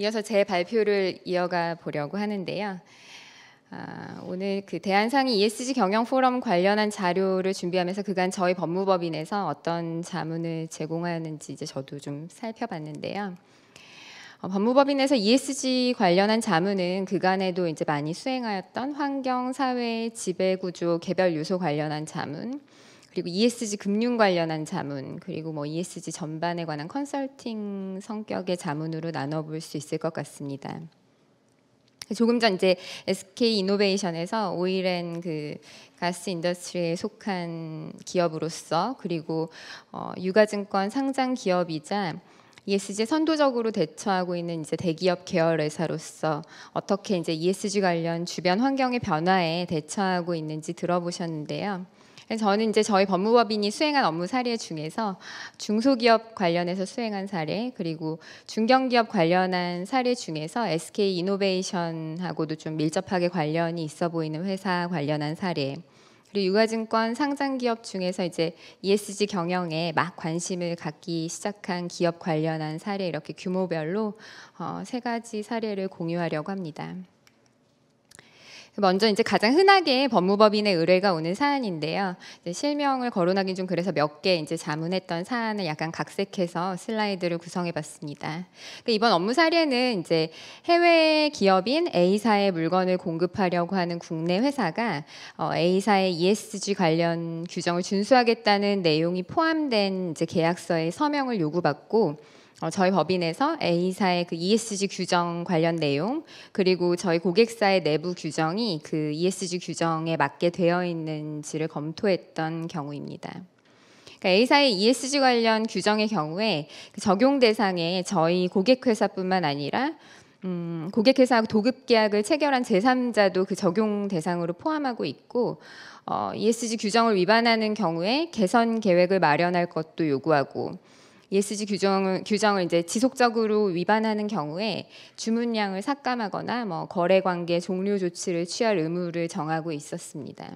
이어서 제 발표를 이어가 보려고 하는데요. 아, 오늘 그 대한상의 ESG 경영 포럼 관련한 자료를 준비하면서 그간 저희 법무법인에서 어떤 자문을 제공하는지 이제 저도 좀 살펴봤는데요. 어, 법무법인에서 ESG 관련한 자문은 그간에도 이제 많이 수행하였던 환경, 사회, 지배구조, 개별 요소 관련한 자문, 그리고 ESG 금융 관련한 자문 그리고 뭐 ESG 전반에 관한 컨설팅 성격의 자문으로 나눠볼 수 있을 것 같습니다. 조금 전 이제 SK 이노베이션에서 오일앤 그 가스 인더스트리에 속한 기업으로서 그리고 어, 유가증권 상장 기업이자 ESG 선도적으로 대처하고 있는 이제 대기업 계열 회사로서 어떻게 이제 ESG 관련 주변 환경의 변화에 대처하고 있는지 들어보셨는데요. 저는 이제 저희 법무법인이 수행한 업무 사례 중에서 중소기업 관련해서 수행한 사례 그리고 중견기업 관련한 사례 중에서 SK 이노베이션하고도 좀 밀접하게 관련이 있어 보이는 회사 관련한 사례 그리고 유가증권 상장 기업 중에서 이제 ESG 경영에 막 관심을 갖기 시작한 기업 관련한 사례 이렇게 규모별로 어, 세 가지 사례를 공유하려고 합니다. 먼저 이제 가장 흔하게 법무법인의 의뢰가 오는 사안인데요. 실명을 거론하긴 좀 그래서 몇 개 이제 자문했던 사안을 약간 각색해서 슬라이드를 구성해봤습니다. 이번 업무 사례는 이제 해외 기업인 A사의 물건을 공급하려고 하는 국내 회사가 어, A사의 ESG 관련 규정을 준수하겠다는 내용이 포함된 이제 계약서에 서명을 요구받고 어, 저희 법인에서 A사의 그 ESG 규정 관련 내용 그리고 저희 고객사의 내부 규정이 그 ESG 규정에 맞게 되어 있는지를 검토했던 경우입니다. 그러니까 A사의 ESG 관련 규정의 경우에 그 적용 대상에 저희 고객회사뿐만 아니라 음, 고객회사하고 도급계약을 체결한 제3자도 그 적용 대상으로 포함하고 있고 어, ESG 규정을 위반하는 경우에 개선 계획을 마련할 것도 요구하고 ESG 규정을, 규정을 이제 지속적으로 위반하는 경우에 주문량을 삭감하거나 뭐 거래 관계 종료 조치를 취할 의무를 정하고 있었습니다.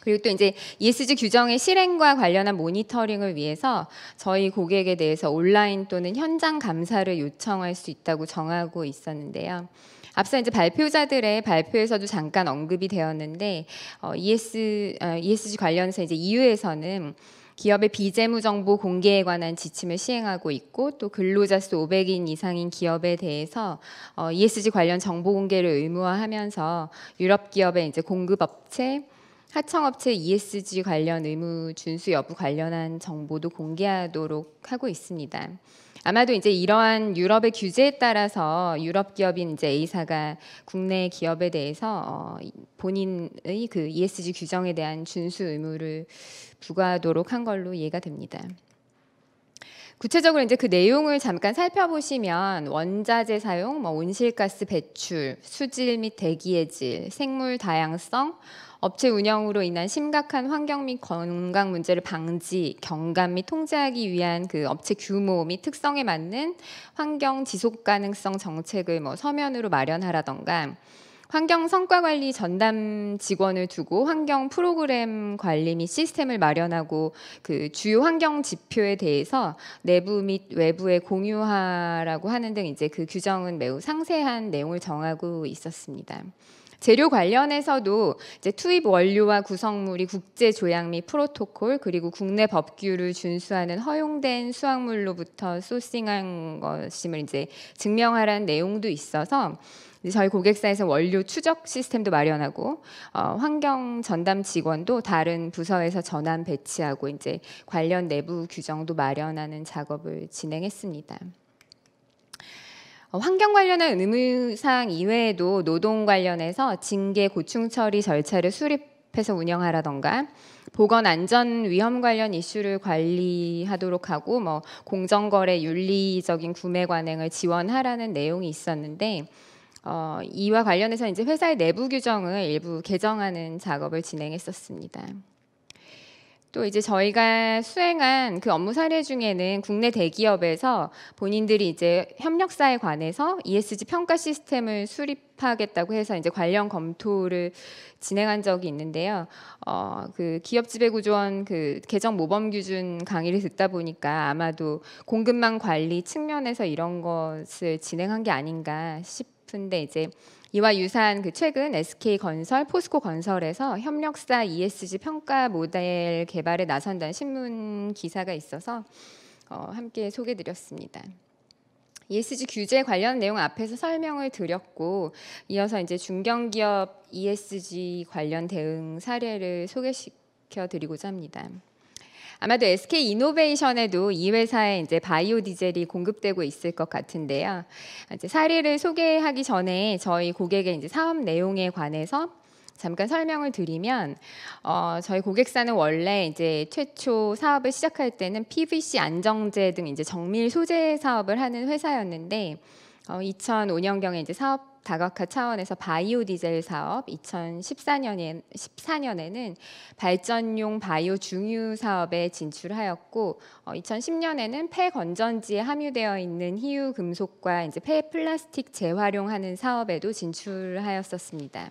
그리고 또 이제 ESG 규정의 실행과 관련한 모니터링을 위해서 저희 고객에 대해서 온라인 또는 현장 감사를 요청할 수 있다고 정하고 있었는데요. 앞서 이제 발표자들의 발표에서도 잠깐 언급이 되었는데 어, ES, 어, ESG 관련해서 이제 EU에서는 기업의 비재무 정보 공개에 관한 지침을 시행하고 있고 또 근로자 수 500인 이상인 기업에 대해서 어, ESG 관련 정보 공개를 의무화하면서 유럽 기업의 이제 공급업체 하청업체 ESG 관련 의무 준수 여부 관련한 정보도 공개하도록 하고 있습니다. 아마도 이제 이러한 유럽의 규제에 따라서 유럽 기업인 이제 A사가 국내 기업에 대해서 어, 본인의 그 ESG 규정에 대한 준수 의무를 부과하도록 한 걸로 이해가 됩니다. 구체적으로 이제 그 내용을 잠깐 살펴보시면 원자재 사용, 뭐 온실가스 배출, 수질 및 대기의 질, 생물 다양성, 업체 운영으로 인한 심각한 환경 및 건강 문제를 방지, 경감 및 통제하기 위한 그 업체 규모 및 특성에 맞는 환경 지속 가능성 정책을 뭐 서면으로 마련하라던가 환경 성과 관리 전담 직원을 두고 환경 프로그램 관리 및 시스템을 마련하고 그 주요 환경 지표에 대해서 내부 및 외부에 공유하라고 하는 등 이제 그 규정은 매우 상세한 내용을 정하고 있었습니다. 재료 관련해서도 이제 투입 원료와 구성물이 국제 조약 및 프로토콜 그리고 국내 법규를 준수하는 허용된 수확물로부터 소싱한 것임을 이제 증명하라는 내용도 있어서 저희 고객사에서 원료 추적 시스템도 마련하고 어, 환경 전담 직원도 다른 부서에서 전환 배치하고 이제 관련 내부 규정도 마련하는 작업을 진행했습니다. 어, 환경 관련한 의무사항 이외에도 노동 관련해서 징계 고충 처리 절차를 수립해서 운영하라던가 보건 안전 위험 관련 이슈를 관리하도록 하고 뭐 공정 거래 윤리적인 구매 관행을 지원하라는 내용이 있었는데 어, 이와 관련해서 이제 회사의 내부 규정을 일부 개정하는 작업을 진행했었습니다. 또 이제 저희가 수행한 그 업무 사례 중에는 국내 대기업에서 본인들이 이제 협력사에 관해서 ESG 평가 시스템을 수립하겠다고 해서 이제 관련 검토를 진행한 적이 있는데요. 어, 그 기업 지배구조원 그 개정 모범 기준 강의를 듣다 보니까 아마도 공급망 관리 측면에서 이런 것을 진행한 게 아닌가 싶. 싶은데 이제 이와 유사한 그 최근 SK 건설, 포스코 건설에서 협력사 ESG 평가 모델 개발에 나선다는 신문 기사가 있어서 어, 함께 소개드렸습니다. ESG 규제 관련 내용 앞에서 설명을 드렸고 이어서 이제 중견기업 ESG 관련 대응 사례를 소개시켜 드리고자 합니다. 아마도 SK 이노베이션에도 이 회사에 이제 바이오 디젤이 공급되고 있을 것 같은데요. 이제 사례를 소개하기 전에 저희 고객의 이제 사업 내용에 관해서 잠깐 설명을 드리면 어, 저희 고객사는 원래 이제 최초 사업을 시작할 때는 PVC 안정제 등 이제 정밀 소재 사업을 하는 회사였는데 어, 2005년경에 이제 사업 다각화 차원에서 바이오 디젤 사업 2014년에 14년에는 발전용 바이오 중유 사업에 진출하였고 어, 2010년에는 폐 건전지에 함유되어 있는 희유 금속과 이제 폐 플라스틱 재활용하는 사업에도 진출하였었습니다.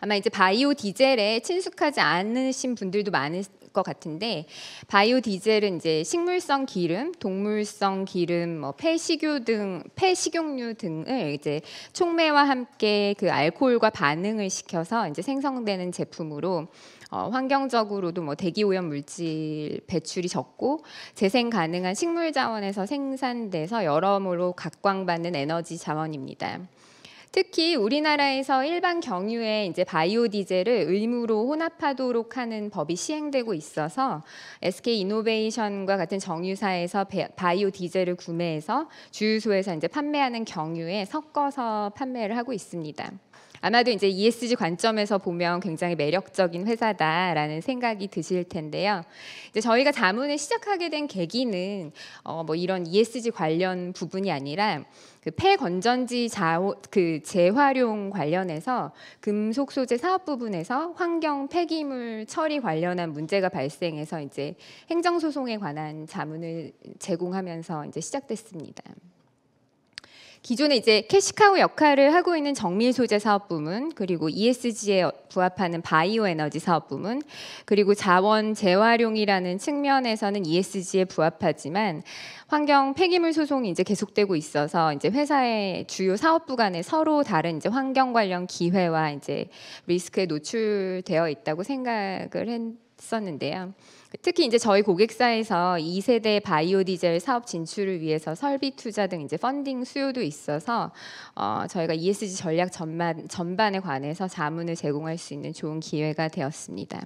아마 이제 바이오 디젤에 친숙하지 않으신 분들도 많으, 것 같은데 바이오 디젤은 이제 식물성 기름, 동물성 기름, 뭐 폐식유 등 폐식용유 등을 이제 촉매와 함께 그 알코올과 반응을 시켜서 이제 생성되는 제품으로 어, 환경적으로도 뭐 대기 오염 물질 배출이 적고 재생 가능한 식물 자원에서 생산돼서 여러모로 각광받는 에너지 자원입니다. 특히 우리나라에서 일반 경유에 이제 바이오디젤을 의무로 혼합하도록 하는 법이 시행되고 있어서 SK 이노베이션과 같은 정유사에서 바이오디젤을 구매해서 주유소에서 이제 판매하는 경유에 섞어서 판매를 하고 있습니다. 아마도 이제 ESG 관점에서 보면 굉장히 매력적인 회사다라는 생각이 드실 텐데요. 이제 저희가 자문을 시작하게 된 계기는 어뭐 이런 ESG 관련 부분이 아니라 그 폐건전지 자원 그 재활용 관련해서 금속 소재 사업 부분에서 환경 폐기물 처리 관련한 문제가 발생해서 이제 행정 소송에 관한 자문을 제공하면서 이제 시작됐습니다. 기존에 이제 캐시카우 역할을 하고 있는 정밀 소재 사업 부문, 그리고 ESG에 부합하는 바이오 에너지 사업 부문, 그리고 자원 재활용이라는 측면에서는 ESG에 부합하지만 환경 폐기물 소송이 이제 계속되고 있어서 이제 회사의 주요 사업부 간에 서로 다른 이제 환경 관련 기회와 이제 리스크에 노출되어 있다고 생각을 했는데 썼는데요. 특히 이제 저희 고객사에서 2세대 바이오디젤 사업 진출을 위해서 설비 투자 등 이제 펀딩 수요도 있어서 어, 저희가 ESG 전략 전반, 전반에 관해서 자문을 제공할 수 있는 좋은 기회가 되었습니다.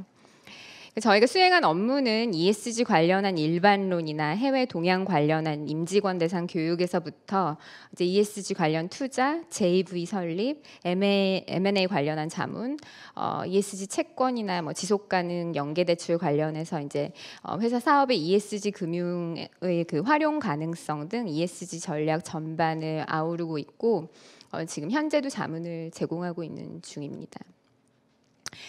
저희가 수행한 업무는 ESG 관련한 일반론이나 해외 동향 관련한 임직원 대상 교육에서부터 이제 ESG 관련 투자, JV 설립, M&A 관련한 자문, 어, ESG 채권이나 뭐 지속 가능 연계 대출 관련해서 이제 어, 회사 사업의 ESG 금융의 그 활용 가능성 등 ESG 전략 전반을 아우르고 있고 어, 지금 현재도 자문을 제공하고 있는 중입니다.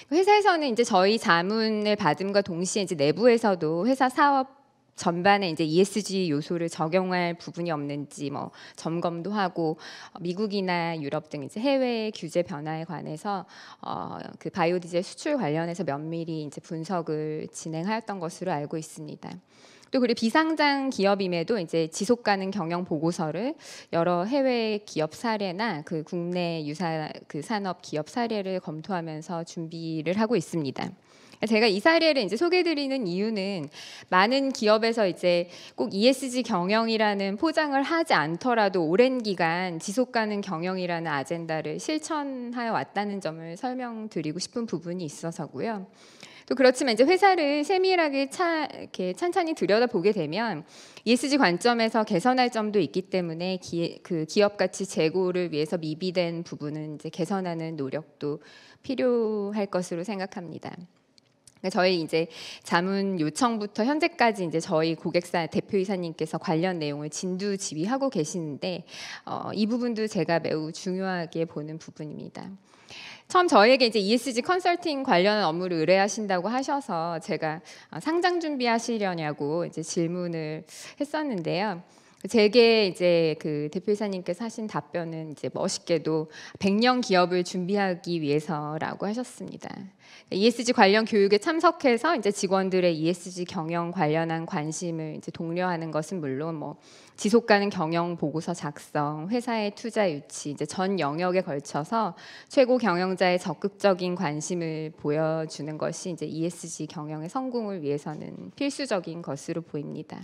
그 회사에서는 이제 저희 자문을 받음과 동시에 이제 내부에서도 회사 사업 전반에 이제 ESG 요소를 적용할 부분이 없는지 뭐 점검도 하고 어, 미국이나 유럽 등 이제 해외 규제 변화에 관해서 어그 바이오디젤 수출 관련해서 면밀히 이제 분석을 진행하였던 것으로 알고 있습니다. 또 그리고 비상장 기업임에도 이제 지속 가능 경영 보고서를 여러 해외 기업 사례나 그 국내 유사 그 산업 기업 사례를 검토하면서 준비를 하고 있습니다. 제가 이 사례를 이제 소개드리는 이유는 많은 기업에서 이제 꼭 ESG 경영이라는 포장을 하지 않더라도 오랜 기간 지속 가능 경영이라는 아젠다를 실천하여 왔다는 점을 설명드리고 싶은 부분이 있어서고요. 또 그렇지만 이제 회사를 세밀하게 차, 이렇게 천천히 들여다보게 되면 ESG 관점에서 개선할 점도 있기 때문에 기, 그 기업 가치 재고를 위해서 미비된 부분은 이제 개선하는 노력도 필요할 것으로 생각합니다. 그러니까 저희 이제 자문 요청부터 현재까지 이제 저희 고객사 대표이사님께서 관련 내용을 진두 지휘하고 계시는데 어, 이 부분도 제가 매우 중요하게 보는 부분입니다. 처음 저희에게 이제 ESG 컨설팅 관련 업무를 의뢰하신다고 하셔서 제가 아, 상장 준비하시려냐고 이제 질문을 했었는데요. 제게 이제 그 대표이사님께서 하신 답변은 이제 멋있게도 백년 기업을 준비하기 위해서라고 하셨습니다. ESG 관련 교육에 참석해서 이제 직원들의 ESG 경영 관련한 관심을 이제 독려하는 것은 물론 뭐 지속 가능 경영 보고서 작성, 회사의 투자 유치 이제 전 영역에 걸쳐서 최고 경영자의 적극적인 관심을 보여주는 것이 이제 ESG 경영의 성공을 위해서는 필수적인 것으로 보입니다.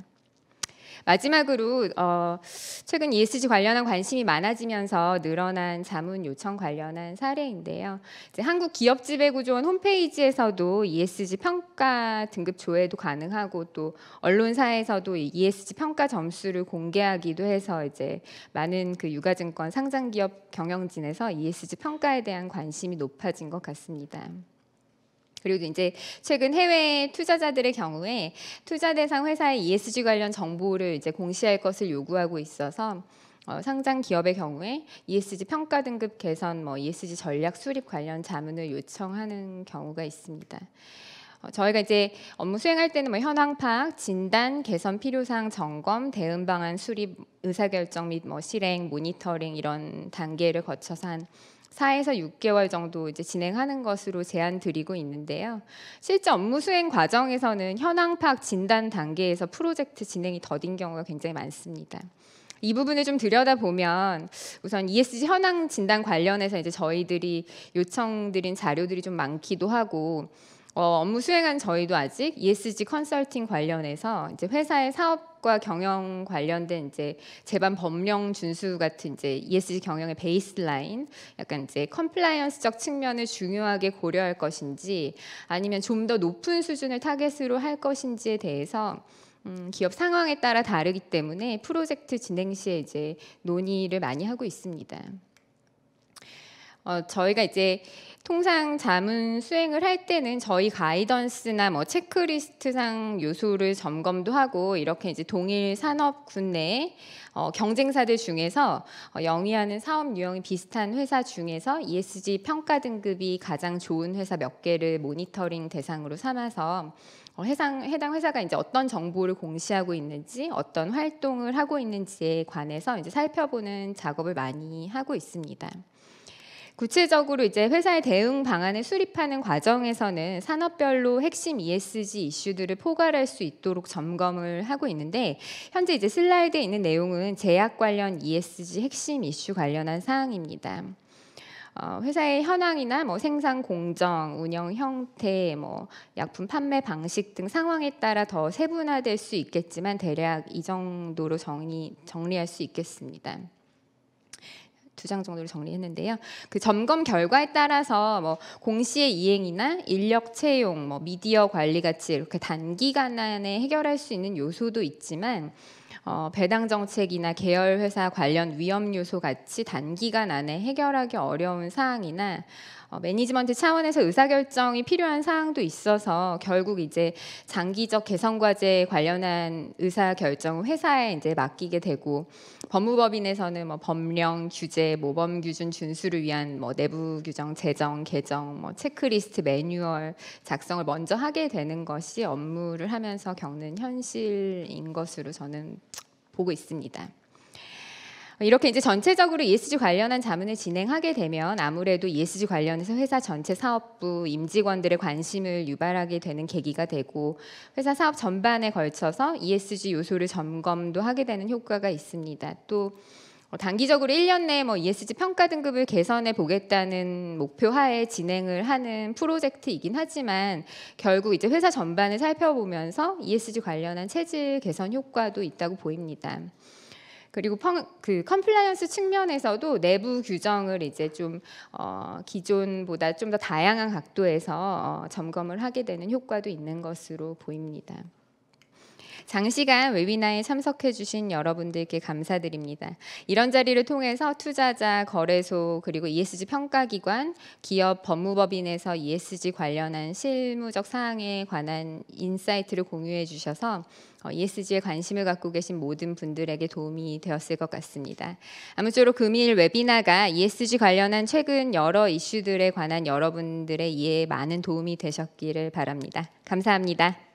마지막으로 어, 최근 ESG 관련한 관심이 많아지면서 늘어난 자문 요청 관련한 사례인데요. 한국 기업 지배구조원 홈페이지에서도 ESG 평가 등급 조회도 가능하고 또 언론사에서도 ESG 평가 점수를 공개하기도 해서 이제 많은 그 유가증권 상장 기업 경영진에서 ESG 평가에 대한 관심이 높아진 것 같습니다. 그리고 이제 최근 해외 투자자들의 경우에 투자 대상 회사의 ESG 관련 정보를 이제 공시할 것을 요구하고 있어서 어, 상장 기업의 경우에 ESG 평가 등급 개선, 뭐 ESG 전략 수립 관련 자문을 요청하는 경우가 있습니다. 어, 저희가 이제 업무 수행할 때는 뭐 현황 파악, 진단, 개선 필요사항 점검, 대응 방안 수립, 의사결정 및 뭐 실행, 모니터링 이런 단계를 거쳐서 한 4에서 6개월 정도 이제 진행하는 것으로 제안 드리고 있는데요. 실제 업무 수행 과정에서는 현황 파악 진단 단계에서 프로젝트 진행이 더딘 경우가 굉장히 많습니다. 이 부분을 좀 들여다보면 우선 ESG 현황 진단 관련해서 이제 저희들이 요청드린 자료들이 좀 많기도 하고 어, 업무 수행한 저희도 아직 ESG 컨설팅 관련해서 이제 회사의 사업과 경영 관련된 이제 제반 법령 준수 같은 이제 ESG 경영의 베이스라인, 약간 이제 컴플라이언스적 측면을 중요하게 고려할 것인지, 아니면 좀 더 높은 수준을 타겟으로 할 것인지에 대해서 음, 기업 상황에 따라 다르기 때문에 프로젝트 진행 시에 이제 논의를 많이 하고 있습니다. 어, 저희가 이제 통상 자문 수행을 할 때는 저희 가이던스나 뭐 체크리스트상 요소를 점검도 하고 이렇게 이제 동일 산업군 내 어, 경쟁사들 중에서 어, 영위하는 사업 유형이 비슷한 회사 중에서 ESG 평가 등급이 가장 좋은 회사 몇 개를 모니터링 대상으로 삼아서 어, 해상, 해당 회사가 이제 어떤 정보를 공시하고 있는지 어떤 활동을 하고 있는지에 관해서 이제 살펴보는 작업을 많이 하고 있습니다. 구체적으로 이제 회사의 대응 방안을 수립하는 과정에서는 산업별로 핵심 ESG 이슈들을 포괄할 수 있도록 점검을 하고 있는데 현재 이제 슬라이드에 있는 내용은 제약 관련 ESG 핵심 이슈 관련한 사항입니다. 어, 회사의 현황이나 뭐 생산 공정, 운영 형태, 뭐 약품 판매 방식 등 상황에 따라 더 세분화될 수 있겠지만 대략 이 정도로 정리 정리할 수 있겠습니다. 두장 정도를 정리했는데요. 그 점검 결과에 따라서 뭐 공시의 이행이나 인력 채용, 뭐 미디어 관리 같이 이렇게 단기간 안에 해결할 수 있는 요소도 있지만 어, 배당 정책이나 계열 회사 관련 위험 요소 같이 단기간 안에 해결하기 어려운 사항이나 어, 매니지먼트 차원에서 의사결정이 필요한 사항도 있어서 결국 이제 장기적 개선 과제에 관련한 의사결정을 회사에 이제 맡기게 되고 법무법인에서는 뭐 법령, 규제, 모범 규준 준수를 위한 뭐 내부 규정, 재정, 개정, 뭐 체크리스트, 매뉴얼 작성을 먼저 하게 되는 것이 업무를 하면서 겪는 현실인 것으로 저는 보고 있습니다. 이렇게 이제 전체적으로 ESG 관련한 자문을 진행하게 되면 아무래도 ESG 관련해서 회사 전체 사업부 임직원들의 관심을 유발하게 되는 계기가 되고 회사 사업 전반에 걸쳐서 ESG 요소를 점검도 하게 되는 효과가 있습니다. 또뭐 단기적으로 1년 내에 뭐 ESG 평가 등급을 개선해 보겠다는 목표 하에 진행을 하는 프로젝트이긴 하지만 결국 이제 회사 전반을 살펴보면서 ESG 관련한 체질 개선 효과도 있다고 보입니다. 그리고 펑, 그 컴플라이언스 측면에서도 내부 규정을 이제 좀 어, 기존보다 좀 더 다양한 각도에서 어, 점검을 하게 되는 효과도 있는 것으로 보입니다. 장시간 웨비나에 참석해 주신 여러분들께 감사드립니다. 이런 자리를 통해서 투자자, 거래소, 그리고 ESG 평가기관, 기업, 법무법인에서 ESG 관련한 실무적 사항에 관한 인사이트를 공유해 주셔서 어, ESG에 관심을 갖고 계신 모든 분들에게 도움이 되었을 것 같습니다. 아무쪼록 금일 웨비나가 ESG 관련한 최근 여러 이슈들에 관한 여러분들의 이해에 많은 도움이 되셨기를 바랍니다. 감사합니다.